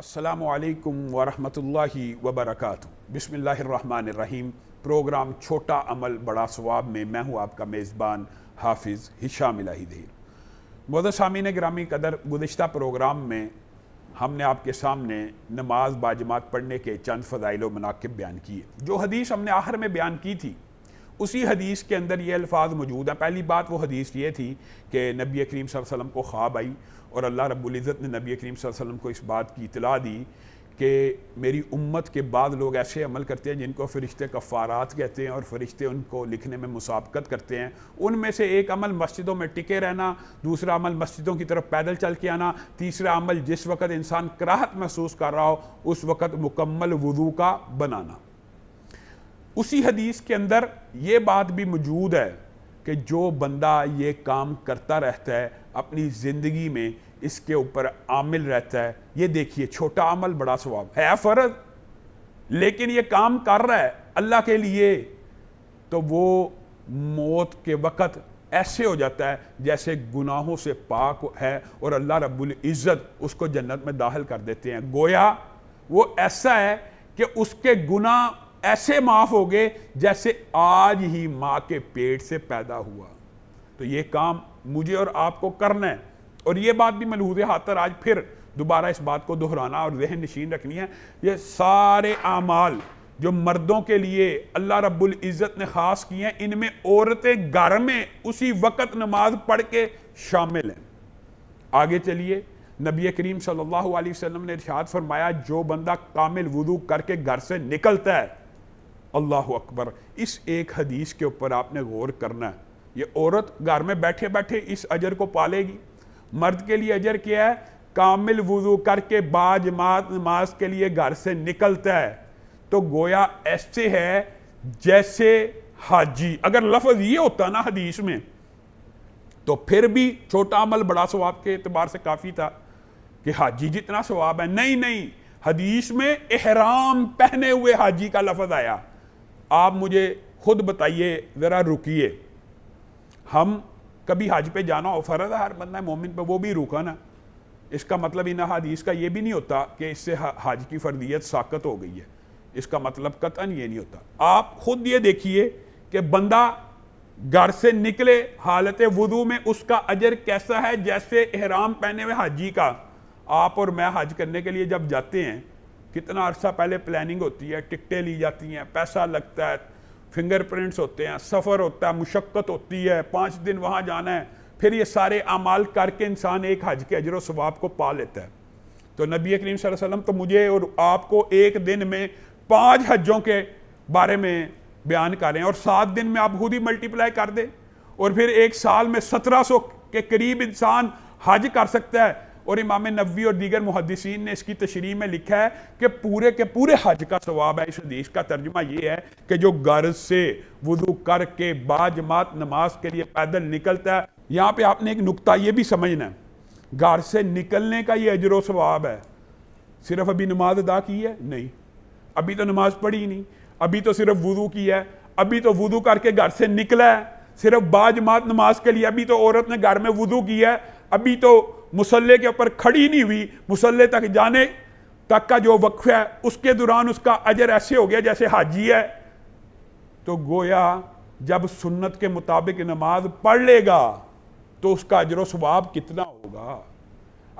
असलकम वरहमतुल्लाहि वबरकत बिसमीम प्रोग्राम छोटा अमल बड़ा स्वाब में मैं हूँ आपका मेज़बान हाफिज़ हिशाम देर मदर सामीन ग्रामी कदर गुज्त प्रोग्राम में हमने आपके सामने नमाज बाजमात पढ़ने के चंद फ़जाइल मनाकब बयान किए जो हदीस हमने आखिर में बयान की थी उसी हदीस के अंदर ये अल्फाज मौजूद हैं पहली बात वो हदीस ये थी कि नबी करीम वसल्लम को ख्वाब आई और अल्लाह रब्ज़त ने नबी करीम वसल्लम को इस बात की इतला दी कि मेरी उम्मत के बाद लोग ऐसे अमल करते हैं जिनको फ़रिश्ते कफ़ारात कहते हैं और फ़रिश्ते उनको लिखने में मुसाबकत करते हैं उनमें से एक अमल मस्जिदों में टिके रहना दूसरा अमल मस्जिदों की तरफ पैदल चल के आना तीसरा अमल जिस वक़्त इंसान कराहत महसूस कर रहा हो उस वक़्त मुकम्मल वज़ू का बनाना उसी हदीस के अंदर ये बात भी मौजूद है कि जो बंदा ये काम करता रहता है अपनी ज़िंदगी में इसके ऊपर आमिल रहता है ये देखिए छोटा अमल बड़ा स्वाब है फ़र्ज लेकिन ये काम कर रहा है अल्लाह के लिए तो वो मौत के वक़्त ऐसे हो जाता है जैसे गुनाहों से पाक है और अल्लाह रब्बुल इज़्ज़त उसको जन्नत में दाखिल कर देते हैं गोया वो ऐसा है कि उसके गुनाह ऐसे माफ हो गए जैसे आज ही माँ के पेट से पैदा हुआ तो ये काम मुझे और आपको करना है और ये बात भी मलहूज हाथर आज फिर दोबारा इस बात को दोहराना और जहन नशीन रखनी है ये सारे आमाल जो मर्दों के लिए अल्लाह रब्बुल इज़्ज़त ने ख़ास किए हैं इनमें औरतें घर में उसी वक्त नमाज पढ़ के शामिल हैं आगे चलिए नबी करीम सल्लल्लाहु अलैहि वसल्लम ने इरशाद फरमाया जो बंदा कामिल वुदू करके घर से निकलता है अल्लाह अकबर इस एक हदीस के ऊपर आपने गौर करना है ये औरत घर में बैठे बैठे इस अजर को पालेगी मर्द के लिए अजर क्या है कामिल वजू करके बाज नमाज के लिए घर से निकलता है तो गोया ऐसे है जैसे हाजी अगर लफज ये होता ना हदीस में तो फिर भी छोटा अमल बड़ा स्वाब के एतबार से काफ़ी था कि हाजी जितना स्वाब है नहीं नहीं हदीस में एहराम पहने हुए हाजी का लफज आया आप मुझे खुद बताइए ज़रा रुकिए हम कभी हज पे जाना हो फ़र्ज है हर बंदा मोमिन पे वो भी रुका ना इसका मतलब इन हदीस का ये भी नहीं होता कि इससे हज की फर्दियत साकत हो गई है इसका मतलब कतन ये नहीं होता आप खुद ये देखिए कि बंदा घर से निकले हालत वजू में उसका अजर कैसा है जैसे एहराम पहने हुए हाजी का आप और मैं हज करने के लिए जब जाते हैं कितना अर्सा पहले प्लानिंग होती है टिकटें ली जाती हैं पैसा लगता है फिंगरप्रिंट्स होते हैं सफ़र होता है मुशक्क़त होती है पाँच दिन वहाँ जाना है फिर ये सारे अमाल करके इंसान एक हज के अजर वाब को पा लेता है तो नबी करीम वसल्लम तो मुझे और आपको एक दिन में पाँच हजों के बारे में बयान करें और सात दिन में आप खुद ही मल्टीप्लाई कर दें और फिर एक साल में सत्रह सौ के करीब इंसान हज कर सकता है और इमाम नबी और दीगर मुहदसिन ने इसकी तशरी में लिखा है कि पूरे के पूरे हज का स्वाब है इस देश का तर्जमा यह है कि जो गर्ज से वजू करके बाजमात नमाज के लिए पैदल निकलता है यहाँ पे आपने एक नुकता यह भी समझना है घर से निकलने का ये अजर स्वाब है सिर्फ अभी नमाज अदा की है नहीं अभी तो नमाज पढ़ी नहीं अभी तो सिर्फ वजू की है अभी तो वजू करके घर से निकला है सिर्फ बाजमात नमाज के लिए अभी तो औरत ने घर में वजू किया है अभी तो मुसल्ले के ऊपर खड़ी नहीं हुई मुसल्ले तक जाने तक का जो वक्फ है उसके दौरान उसका अजर ऐसे हो गया जैसे हाजी है तो गोया जब सुन्नत के मुताबिक नमाज पढ़ लेगा तो उसका अजर स्वाब कितना होगा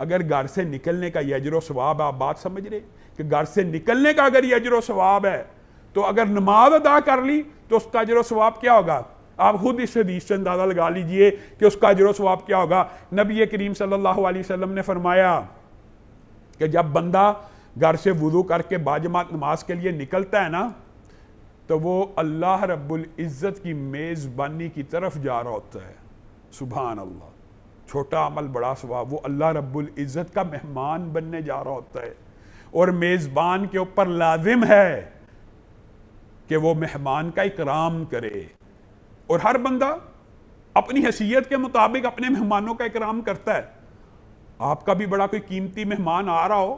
अगर घर से निकलने का ये अजर स्वाब आप बात समझ रहे कि घर से निकलने का अगर ये अजर स्वाब है तो अगर नमाज अदा कर ली तो उसका अजर स्वाब क्या होगा आप खुद इस हदीस से अंदाज़ा लगा लीजिए कि उसका अजर स्वाब क्या होगा नबी करीम सल्लल्लाहु अलैहि वसल्लम ने फरमाया कि जब बंदा घर से वज़ू करके बाजमात नमाज के लिए निकलता है ना तो वो अल्लाह रब्बुल इज़्ज़त की मेज़बानी की तरफ जा रहा होता है सुबहान अल्लाह छोटा अमल बड़ा स्वाब वो अल्लाह रब्बुल इज़्ज़त का मेहमान बनने जा रहा होता है और मेज़बान के ऊपर लाजिम है कि वो मेहमान का इकराम करे और हर बंदा अपनी हैसियत के मुताबिक अपने मेहमानों का इकराम करता है आपका भी बड़ा कोई कीमती मेहमान आ रहा हो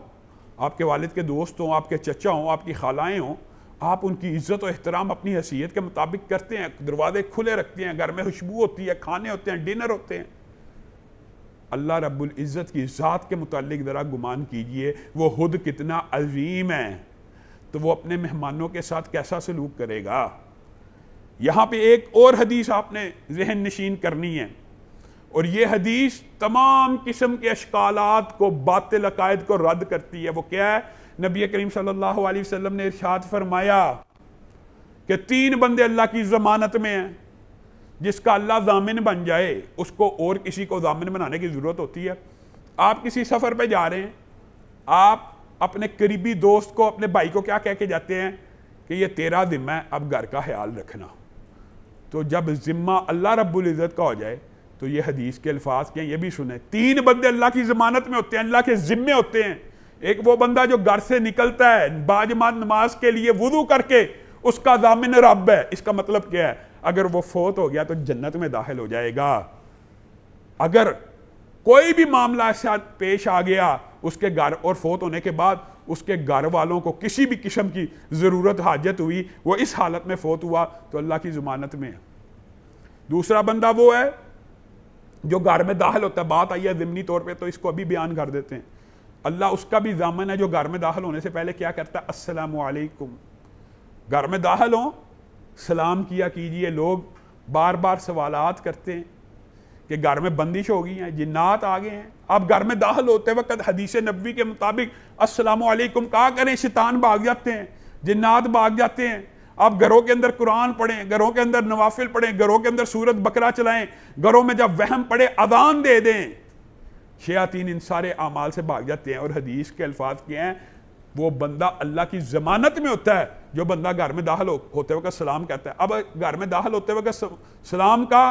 आपके वालिद के दोस्त हों आपके चचा हों आपकी खालाएँ हों आप उनकी इज्जत और एहतराम अपनी हैसियत के मुताबिक करते हैं दरवाजे खुले रखते हैं घर में खुशबू होती है खाने होते हैं डिनर होते हैं अल्लाह रब्बुल इज़्ज़त की ज़ात के मुतालिक ज़रा गुमान कीजिए वो खुद कितना अजीम है तो वो अपने मेहमानों के साथ कैसा सलूक करेगा यहाँ पे एक और हदीस आपने जहन नशीन करनी है और ये हदीस तमाम किस्म के अशकालात को बातिल अकायद को रद्द करती है वो क्या है नबी करीम सल्लल्लाहु अलैहि वसल्लम ने इरशाद फरमाया कि तीन बंदे अल्लाह की ज़मानत में हैं जिसका अल्लाह जामिन बन जाए उसको और किसी को जामिन बनाने की ज़रूरत होती है आप किसी सफ़र पर जा रहे हैं आप अपने करीबी दोस्त को अपने भाई को क्या कह के जाते हैं कि ये तेरा जिम्मा है अब घर का ख्याल रखना तो जब ज़िम्मा अल्लाह रब्बुल इज़्ज़त का हो जाए तो ये हदीस के अल्फाज के ये भी सुने तीन बंदे अल्लाह की ज़मानत में होते हैं अल्लाह के ज़िम्मे होते हैं एक वो बंदा जो घर से निकलता है बाजमान नमाज के लिए वजू करके उसका जामिन रब है इसका मतलब क्या है अगर वो फोत हो गया तो जन्नत में दाखिल हो जाएगा अगर कोई भी मामला ऐसा पेश आ गया उसके घर और फोत होने के बाद उसके घर वालों को किसी भी किस्म की ज़रूरत हाजत हुई वो इस हालत में फ़ोत हुआ तो अल्लाह की ज़मानत में है दूसरा बंदा वो है जो घर में दाखिल होता है बात आई है ज़मनी तौर पर तो इसको अभी बयान कर देते हैं अल्लाह उसका भी जामन है जो घर में दाखिल होने से पहले क्या करता है असलकुम घर में दाखिल हों सलाम किया कीजिए लोग बार बार सवालात करते हैं कि घर में बंदिश हो गई है जिन्नात आ गए हैं आप घर में दाखिल होते वक्त हदीस नबी के मुताबिक असलकुम कहा करें शैतान भाग जाते हैं जिन्नात भाग जाते हैं आप घरों के अंदर कुरान पढ़ें घरों के अंदर नवाफिल पढ़ें घरों के अंदर सूरत बकरा चलाएं घरों में जब वहम पड़े अदान दे दें शयातीन इन सारे अमाल से भाग जाते हैं और हदीस के अल्फाज के हैं वो बंदा अल्लाह की ज़मानत में होता है जो बंदा घर में दाखिल हो, होते वक्त सलाम कहता है अब घर में दाखिल होते वक्त सलाम का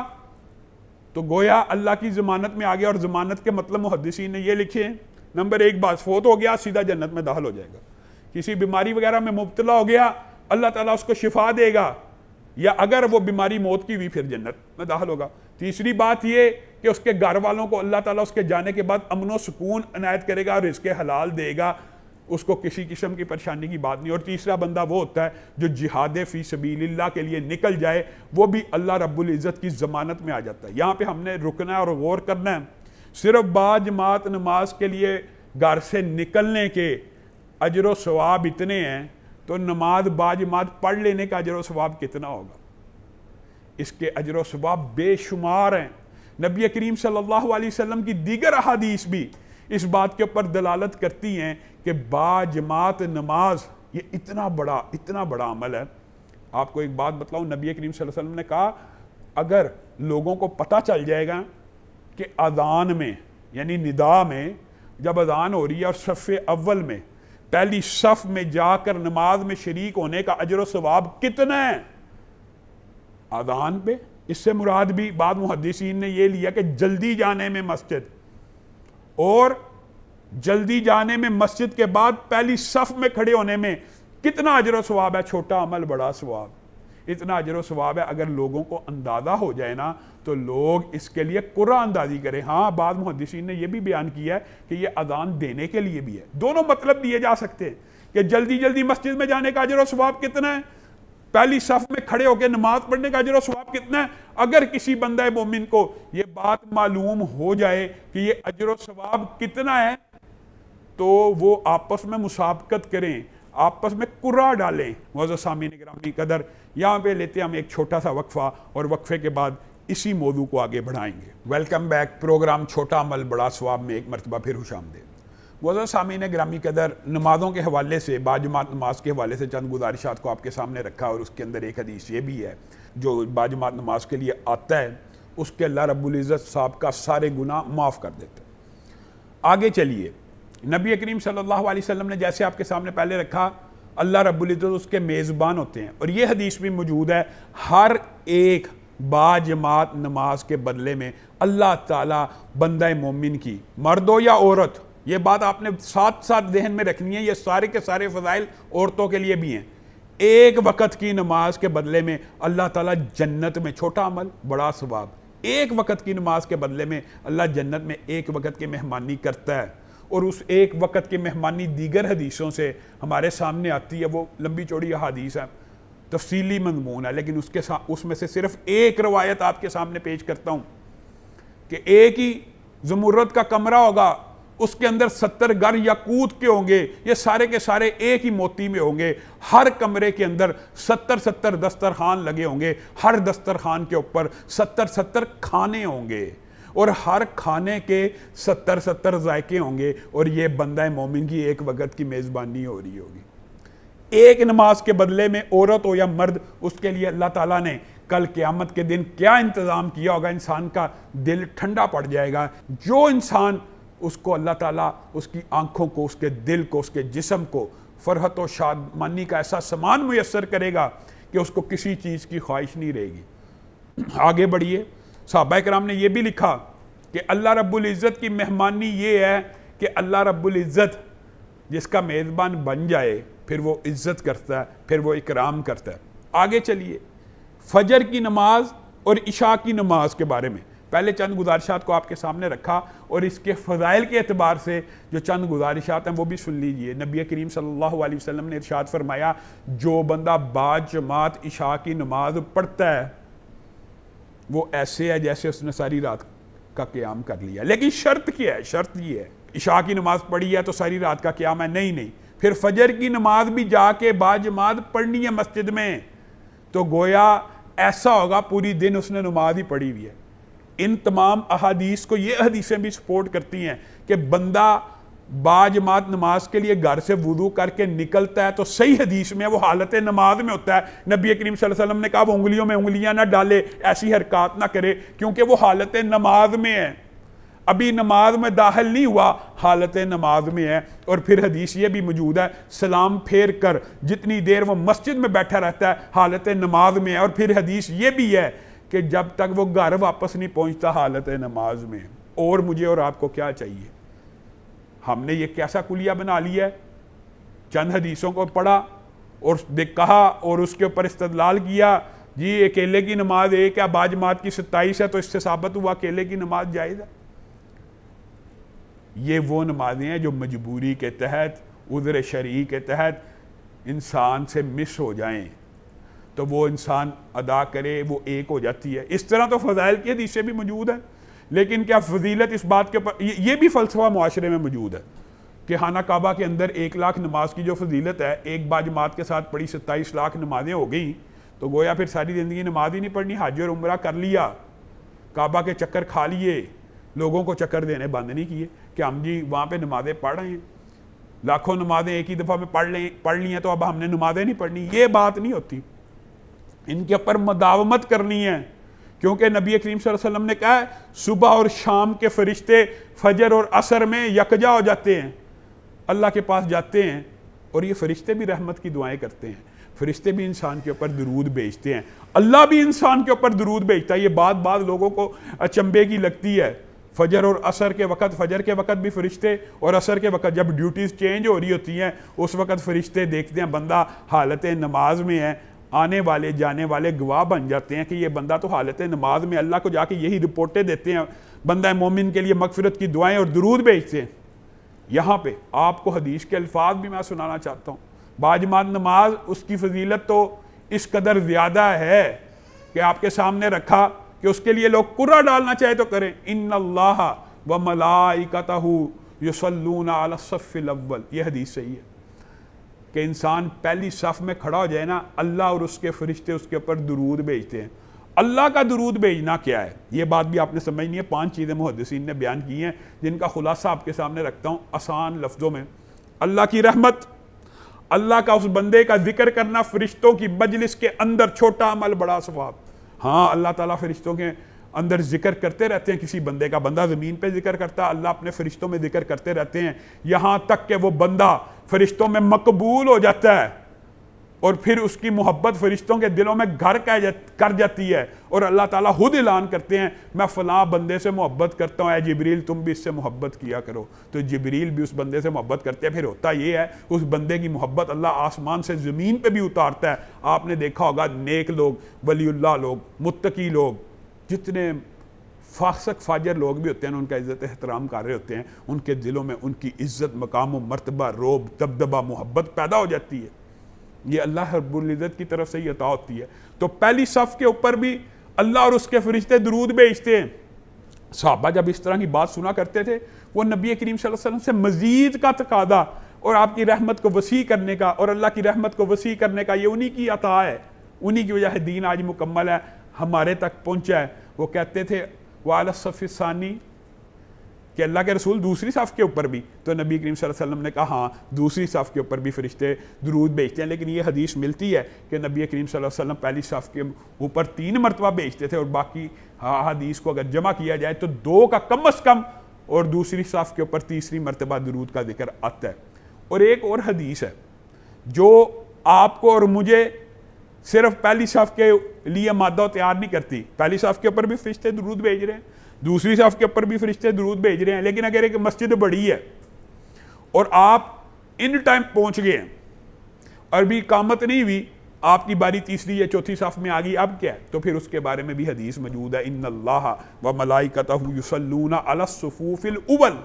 तो गोया अल्लाह की जमानत में आ गया और जमानत के मतलब मुहदसी ने ये लिखे हैं नंबर एक बात फोत हो गया सीधा जन्नत में दाखिल हो जाएगा किसी बीमारी वगैरह में मुबतला हो गया अल्लाह ताला उसको शिफा देगा या अगर वो बीमारी मौत की हुई फिर जन्नत में दाखिल होगा तीसरी बात ये कि उसके घर वालों को अल्लाह ताला उसके जाने के बाद अमन व सुकून अनायत करेगा और इसके हलाल देगा उसको किसी किस्म की परेशानी की बात नहीं और तीसरा बंदा वो होता है जो जिहाद फ़ी सबील्ला के लिए निकल जाए वो भी अल्लाह इज़्ज़त की ज़मानत में आ जाता है यहाँ पर हमने रुकना और गौर करना है सिर्फ बाज मात नमाज के लिए घर से निकलने के अजर सवाब इतने हैं तो नमाज बाज मात पढ़ लेने का अजर सवाब कितना होगा इसके अजर सवाब बेशुमार हैं नबी करीम सल्लल्लाहु अलैहि वसल्लम की दीगर अहादीस भी इस बात के ऊपर दलालत करती हैं कि बाजमात नमाज ये इतना बड़ा इतना बड़ा अमल है आपको एक बात बताऊँ नबी करीम वसल्लम ने कहा अगर लोगों को पता चल जाएगा कि अजान में यानी निदा में जब अजान हो रही है और सफ़े अव्वल में पहली शफ़ में जाकर नमाज में शरीक होने का अजर वाब कितना है अजान पे इससे मुराद भी बाद मुहदसिन ने यह लिया कि जल्दी जाने में मस्जिद और जल्दी जाने में मस्जिद के बाद पहली सफ में खड़े होने में कितना अजर स्वाब है छोटा अमल बड़ा स्वाब इतना अजर स्वाब है अगर लोगों को अंदाज़ा हो जाए ना तो लोग इसके लिए कुरा अंदाजी करें हाँ बाद मुहदसिन ने यह भी बयान किया है कि यह अजान देने के लिए भी है दोनों मतलब दिए जा सकते हैं कि जल्दी जल्दी मस्जिद में जाने का अजर स्वाब कितना है पहली सफ में खड़े होकर नमाज पढ़ने का अजर स्वाब कितना है अगर किसी बंदा मोमिन को ये बात मालूम हो जाए कि ये अजर स्वाब कितना है तो वो आपस में मुसाबकत करें आपस में कुरा डालें वजह सामी निगरानी कदर यहाँ पे लेते हम एक छोटा सा वक्फा और वक्फे के बाद इसी मौजू को आगे बढ़ाएंगे वेलकम बैक प्रोग्राम छोटा अमल बड़ा स्वाब में एक मरतबा फिर हुशाम आमदेद वजह ने ग्रामी कदर नमाज़ों के हवाले से बाजमात नमाज के हवाले से चंद गुजारिशात को आपके सामने रखा और उसके अंदर एक हदीस ये भी है जो बाजमात नमाज के लिए आता है उसके अल्लाह रब्ज़त साहब का सारे गुनाह माफ़ कर देते आगे चलिए नबी करीम सल्लल्लाहु अलैहि वसल्लम ने जैसे आपके सामने पहले रखा अल्लाह रबुल्ज़त उसके मेज़बान होते हैं और ये हदीस भी मौजूद है हर एक बाजमात नमाज के बदले में अल्लाह ताला बंदा मोमिन की मर्द हो या औरत ये बात आपने साथ साथ जहन में रखनी है ये सारे के सारे फजाइल औरतों के लिए भी हैं एक वक़्त की नमाज के बदले में अल्लाह ताला जन्नत में छोटा अमल बड़ा स्वाब एक वक़्त की नमाज के बदले में अल्लाह जन्नत में एक वक़्त की मेहमानी करता है और उस एक वक़्त की मेहमानी दीगर हदीसों से हमारे सामने आती है वो लंबी चौड़ी हदीस है तफसीली मजमून है लेकिन उसके उसमें से सिर्फ एक रवायत आपके सामने पेश करता हूँ कि एक ही जमूरत का कमरा होगा उसके अंदर सत्तर घर या कूद के होंगे ये सारे के सारे एक ही मोती में होंगे हर कमरे के अंदर सत्तर सत्तर दस्तरखान लगे होंगे हर दस्तरखान के ऊपर सत्तर सत्तर खाने होंगे और हर खाने के सत्तर सत्तर जायके होंगे और ये बंदा मोमिन की एक वक्त की मेज़बानी हो रही होगी एक नमाज के बदले में औरत हो या मर्द उसके लिए अल्लाह ताला ने कल क़्यामत के दिन क्या इंतज़ाम किया होगा इंसान का दिल ठंडा पड़ जाएगा जो इंसान उसको अल्लाह ताला उसकी आँखों को उसके दिल को उसके जिसम को फरहत और शादमानी का ऐसा सामान मैसर करेगा कि उसको किसी चीज़ की ख्वाहिश नहीं रहेगी आगे बढ़िए साहबा कराम ने यह भी लिखा कि अल्लाह रब्ज़त की मेहमानी ये है कि अल्लाह रब्ज़त जिसका मेज़बान बन जाए फिर वो इज़्ज़त करता है फिर वो इकराम करता है आगे चलिए फजर की नमाज और इशा की नमाज के बारे में पहले चंद गुजारिशात को आपके सामने रखा और इसके फ़ज़ाइल के अतबार से जो चंद गुजारिशात हैं वो भी सुन लीजिए नबी करीम सल्लल्लाहु अलैहि वसल्लम ने इरशाद फरमाया जो बंदा जमात इशा की नमाज पढ़ता है वो ऐसे है जैसे उसने सारी रात का क्याम कर लिया लेकिन शर्त क्या है शर्त ये है इशा की नमाज पढ़ी है तो सारी रात का क्याम है नहीं नहीं फिर फजर की नमाज भी जाके बाजमात पढ़नी है मस्जिद में तो गोया ऐसा होगा पूरी दिन उसने नमाज ही पढ़ी हुई है इन तमाम अहादीस को ये हदीसें भी सपोर्ट करती हैं कि बंदा बाजमात नमाज के लिए घर से वुदू करके निकलता है तो सही हदीस में वो हालत नमाज में होता है नबी करीम वसल्लम ने कहा वो उंगलियों में उंगलियां ना डाले ऐसी हरकत ना करे क्योंकि वो हालत नमाज में है अभी नमाज में दाखिल नहीं हुआ हालत नमाज में है और फिर हदीस ये भी मौजूद है सलाम फेर कर जितनी देर वो मस्जिद में बैठा रहता है हालत नमाज में है और फिर हदीस ये भी है कि जब तक वो घर वापस नहीं पहुंचता हालत नमाज में और मुझे और आपको क्या चाहिए हमने ये कैसा कुलिया बना लिया चंद हदीसों को पढ़ा और कहा और उसके ऊपर इस्तलाल किया जी अकेले की नमाज एक है बाजमात की सत्ताईस है तो इससे साबित हुआ अकेले की नमाज जायज़ है ये वो नमाजें हैं जो मजबूरी के तहत उधर शरी के तहत इंसान से मिस हो जाएं तो वो इंसान अदा करे वो एक हो जाती है इस तरह तो फ़जाइल की हदीसें भी मौजूद हैं लेकिन क्या फजीलत इस बात के पर ये, ये भी फ़लसफ़ा माशरे में मौजूद है कि खाना काबा के अंदर एक लाख नमाज की जो फजीलत है एक बाजमात के साथ पड़ी सत्ताईस लाख नमाजें हो गई तो गोया फिर सारी ज़िंदगी नमाज ही नहीं पढ़नी हाज और उम्र कर लिया काबा के चक्कर खा लिए लोगों को चक्कर देने बंद नहीं किए कि हम जी वहाँ पर नमाजें पढ़ रहे हैं लाखों नमाजें एक ही दफ़ा में पढ़ लें पढ़ ली हैं तो अब हमने नमाजें नहीं पढ़नी ये बात नहीं होती इनके ऊपर मदावमत करनी है क्योंकि नबी करीम वसल्लम ने कहा है सुबह और शाम के फरिश्ते फजर और असर में यकजा हो जाते हैं अल्लाह के पास जाते हैं और ये फरिश्ते भी रहमत की दुआएं करते हैं फरिश्ते भी इंसान के ऊपर दरूद भेजते हैं अल्लाह भी इंसान के ऊपर दरूद भेजता है ये बात बात लोगों को अचंबे की लगती है फजर और असर के वक़्त फजर के वक़्त भी फरिश्ते और असर के वक़्त जब ड्यूटीज़ चेंज हो रही होती हैं उस वक़्त फरिश्ते देखते हैं बंदा हालत नमाज में है आने वाले जाने वाले गवाह बन जाते हैं कि ये बंदा तो हालत नमाज में अल्लाह को जाके यही रिपोर्टें देते हैं बंदा मोमिन के लिए मकफरत की दुआएं और दरूद भेजते हैं यहाँ पे आपको हदीश के अल्फाज भी मैं सुनाना चाहता हूँ बाजमान नमाज उसकी फजीलत तो इस कदर ज़्यादा है कि आपके सामने रखा कि उसके लिए लोग कुरा डालना चाहे तो करें इन अल्लाह व मलाइकतहू यसलून अलसफ़ल यह हदीस सही है कि इंसान पहली सफ़ में खड़ा हो जाए ना अल्लाह और उसके फरिश्ते उसके ऊपर दरूद भेजते हैं अल्लाह का दरूद भेजना क्या है ये बात भी आपने समझनी है पांच चीज़ें मुहदसिन ने बयान की हैं जिनका खुलासा आपके सामने रखता हूँ आसान लफ्ज़ों में अल्लाह की रहमत अल्लाह का उस बंदे का जिक्र करना फरिश्तों की मजलिस के अंदर छोटा अमल बड़ा सवाब हाँ अल्लाह ताला फरिश्तों के अंदर जिक्र करते रहते हैं किसी बंदे का बंदा ज़मीन पे जिक्र करता है अल्लाह अपने फरिश्तों में जिक्र करते रहते हैं यहाँ तक कि वो बंदा फरिश्तों में मकबूल हो जाता है और फिर उसकी मोहब्बत फरिश्तों के दिलों में घर कह कर जाती है और अल्लाह ताला खुद ऐलान करते हैं मैं फलां बंदे से मोहब्बत करता हूँ ए जबरील तुम भी इससे मोहब्बत किया करो तो जबरील भी उस बंदे से मोहब्बत करते हैं फिर होता ये है उस बंदे की मोहब्बत अल्लाह आसमान से ज़मीन पर भी उतारता है आपने देखा होगा नेक लोग वलील्ला लोग मुत्तकी लोग जितने फासक फाजर लोग भी होते हैं उनका इज़्ज़त एहतराम कर रहे होते हैं उनके दिलों में उनकी इज़्ज़त मकाम मरतबा रोब दबदबा मोहब्बत पैदा हो जाती है ये अल्लाह रबुल्ज़त की तरफ से ही अता होती है तो पहली सफ़ के ऊपर भी अल्लाह और उसके फरिश्ते दरूद भेजते हैं साहबा जब इस तरह की बात सुना करते थे वो नबी करीम वसल्लम से मज़ीद का तकादा और आपकी रहमत को वसी करने का और अल्लाह की रहमत को वसी करने का ये उन्हीं की अता है उन्हीं की वजह दीन आज मुकम्मल है हमारे तक पहुँचा है वो कहते थे वाल सफ़ानी कि अल्लाह के रसूल दूसरी साफ़ के ऊपर भी तो नबी करीम वसल्लम ने कहा हाँ दूसरी साफ़ के ऊपर भी फरिश्ते दरूद भेजते हैं लेकिन ये हदीस मिलती है कि नबी करीम वसल्लम पहली साफ़ के ऊपर तीन मरतबा भेजते थे और बाकी हाँ हदीस को अगर जमा किया जाए तो दो का कम अज़ कम और दूसरी साफ़ के ऊपर तीसरी मरतबा दरूद का जिक्र आता है और एक और हदीस है जो आपको और मुझे सिर्फ पहली शफ के लिए मादा तैयार नहीं करती पहली शफ के ऊपर भी फरिश्ते दरूद भेज रहे हैं दूसरी शफ के ऊपर भी फरिश्ते दरूद भेज रहे हैं लेकिन अगर एक मस्जिद बड़ी है और आप इन टाइम पहुंच गए हैं और भी कामत नहीं हुई आपकी बारी तीसरी या चौथी साफ में आ गई अब क्या है तो फिर उसके बारे में भी हदीस मौजूद है इन अल्लाह व मलाई कसलूना अलसूफिल उबल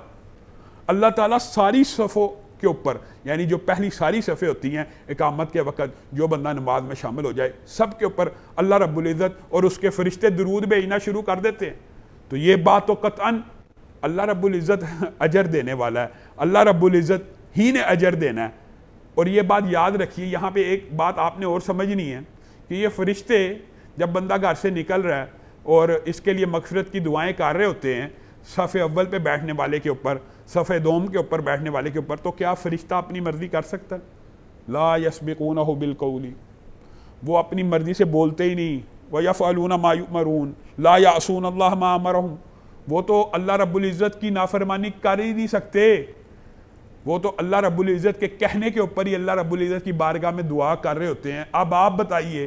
अल्लाह ताला सारी सफ़ों के ऊपर यानी जो पहली सारी सफ़े होती हैं इकामत के वक़्त जो बंदा नमाज में शामिल हो जाए सब के ऊपर अल्लाह रबुल्ज़त और उसके फरिश्ते दरूद भेजना शुरू कर देते हैं तो ये बात तो कतान अल्लाह रबुल्ज़त अजर देने वाला है अल्लाह रबुल्जत ही ने अजर देना है और ये बात याद रखिए यहाँ पर एक बात आपने और समझनी है कि ये फरिश्ते जब बंदा घर से निकल रहा है और इसके लिए मकसरत की दुआएं कर रहे होते हैं सफ़े अव्वल पे बैठने वाले के ऊपर सफ़े दोम के ऊपर बैठने वाले के ऊपर तो क्या फ़रिश्ता अपनी मर्ज़ी कर सकता है ला यसबिकून हो बिलकौली वो अपनी मर्ज़ी से बोलते ही नहीं व यफ़लून मायू मरून ला यासून अल्लाह मामर वो तो अल्लाह रबुल्ज़त की नाफरमानी कर ही नहीं सकते वो तो अल्लाह रब्ज़त के कहने के ऊपर ही अल्लाह रबुल्ज़त की बारगाह में दुआ कर रहे होते हैं अब आप बताइए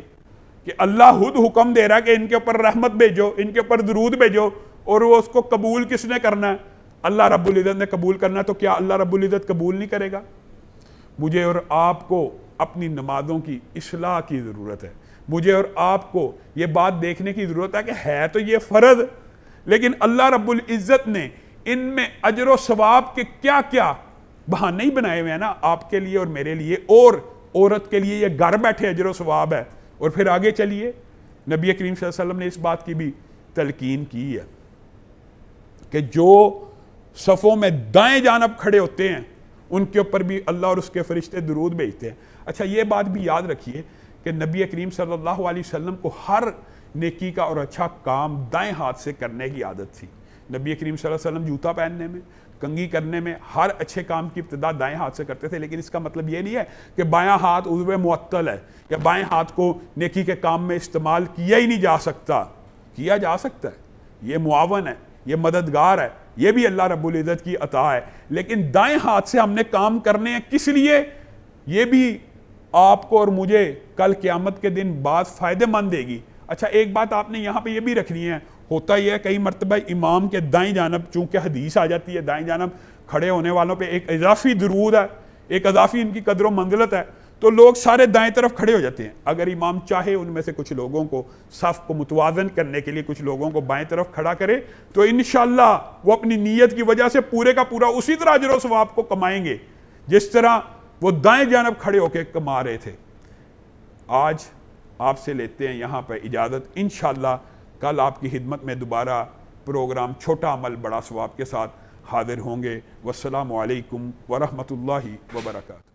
कि अल्लाह खुद हुक्म दे रहा है कि इनके ऊपर रहमत भेजो इनके ऊपर दरूद भेजो और वो उसको कबूल किसने करना है अल्लाह रब्ज़त ने कबूल करना तो क्या अल्लाह रब्ज़त कबूल नहीं करेगा मुझे और आपको अपनी नमाजों की असलाह की ज़रूरत है मुझे और आपको ये बात देखने की ज़रूरत है कि है तो ये फ़र्ज लेकिन अल्लाह रबुल्जत ने इनमें अजर सवाब के क्या क्या बहाने ही बनाए हुए हैं ना आपके लिए और मेरे लिए और औरत के लिए ये घर बैठे अजर सवाब है और फिर आगे चलिए नबी करीम वसल्लम ने इस बात की भी तलकीन की है कि जो सफ़ों में दाएं जानब खड़े होते हैं उनके ऊपर भी अल्लाह और उसके फरिश्ते दरूद भेजते हैं अच्छा ये बात भी याद रखिए कि नबी करीम सल्लल्लाहु अलैहि वसल्लम को हर नेकी का और अच्छा काम दाएं हाथ से करने की आदत थी नबी करीम वसल्लम जूता पहनने में कंगी करने में हर अच्छे काम की इब्तदा दाएं हाथ से करते थे लेकिन इसका मतलब ये नहीं है कि बायां हाथ उर्व मअतल है या बाएं हाथ को नेकी के काम में इस्तेमाल किया ही नहीं जा सकता किया जा सकता है ये मुआवन है ये मददगार है ये भी अल्लाह रब्बुल इज़्ज़त की अता है लेकिन दाएं हाथ से हमने काम करने हैं किस लिए ये भी आपको और मुझे कल क़्यामत के दिन बात फ़ायदेमंद देगी अच्छा एक बात आपने यहाँ पे ये भी रखनी है होता यह है कई मरतबा इमाम के दाएं जानब चूँकि हदीस आ जाती है दाएं जानब खड़े होने वालों पर एक इजाफी दरूद है एक अजाफी इनकी कदर व मंजिलत है तो लोग सारे दाएं तरफ खड़े हो जाते हैं अगर इमाम चाहे उनमें से कुछ लोगों को सफ़ को मुतवाजन करने के लिए कुछ लोगों को बाएं तरफ खड़ा करे तो इन वो अपनी नीयत की वजह से पूरे का पूरा उसी तरह जरो स्वाब को कमाएंगे जिस तरह वो दाएं जानब खड़े होकर कमा रहे थे आज आपसे लेते हैं यहाँ पर इजाज़त इन कल आपकी खिदमत में दोबारा प्रोग्राम छोटा अमल बड़ा स्वाब के साथ हाजिर होंगे वसलम वरहमल वबरकू